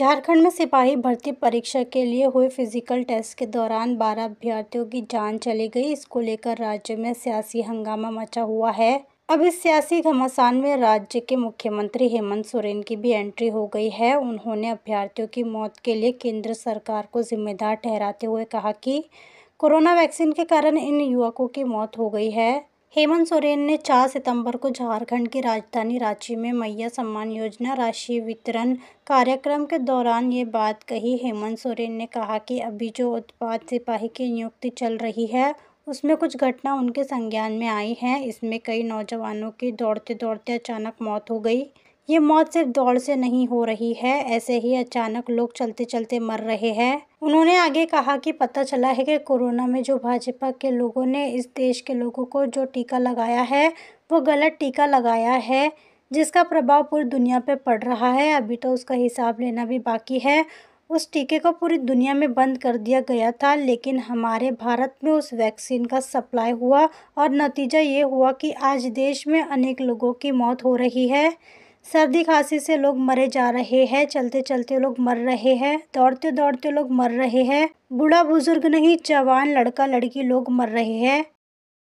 झारखंड में सिपाही भर्ती परीक्षा के लिए हुए फिजिकल टेस्ट के दौरान 12 अभ्यर्थियों की जान चली गई इसको लेकर राज्य में सियासी हंगामा मचा हुआ है अब इस सियासी घमासान में राज्य के मुख्यमंत्री हेमंत सोरेन की भी एंट्री हो गई है उन्होंने अभ्यर्थियों की मौत के लिए केंद्र सरकार को जिम्मेदार ठहराते हुए कहा कि कोरोना वैक्सीन के कारण इन युवकों की मौत हो गई है हेमंत सोरेन ने चार सितंबर को झारखंड की राजधानी रांची में मैया सम्मान योजना राशि वितरण कार्यक्रम के दौरान ये बात कही हेमंत सोरेन ने कहा कि अभी जो उत्पाद सिपाही की नियुक्ति चल रही है उसमें कुछ घटना उनके संज्ञान में आई है इसमें कई नौजवानों की दौड़ते दौड़ते अचानक मौत हो गई ये मौत सिर्फ दौड़ से नहीं हो रही है ऐसे ही अचानक लोग चलते चलते मर रहे हैं उन्होंने आगे कहा कि पता चला है कि कोरोना में जो भाजपा के लोगों ने इस देश के लोगों को जो टीका लगाया है वो गलत टीका लगाया है जिसका प्रभाव पूरी दुनिया पर पड़ रहा है अभी तो उसका हिसाब लेना भी बाकी है उस टीके को पूरी दुनिया में बंद कर दिया गया था लेकिन हमारे भारत में उस वैक्सीन का सप्लाई हुआ और नतीजा ये हुआ कि आज देश में अनेक लोगों की मौत हो रही है सर्दी खांसी से लोग मरे जा रहे हैं चलते चलते लोग मर रहे हैं दौड़ते दौड़ते लोग मर रहे हैं बूढ़ा बुजुर्ग नहीं जवान लड़का लड़की लोग मर रहे हैं